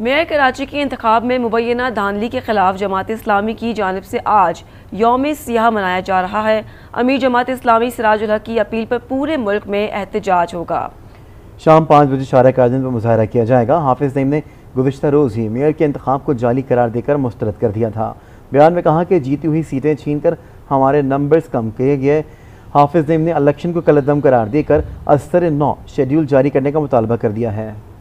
mayor Karachi के इंतब में मुबैना धानली के खिलाफ जमात इस्लामी की जानब से आज योम सियाह मनाया जा रहा है अमीर जमात इस्लामी सराजुल की अपील पर पूरे मुल्क में एहतजाज होगा शाम पाँच बजे शारा काजन पर मुजाहरा किया जाएगा हाफिज नईम ने गुजशत रोज़ ही मेयर के इंतब को जाली करार देकर मुस्तरद कर दिया था बयान में कहा कि जीती हुई सीटें छीन कर हमारे नंबर्स कम किए गए हाफिज नईम ने इलेक्शन को कलदम करार देकर अस्तर नौ शेड्यूल जारी करने का मुतालबा कर दिया है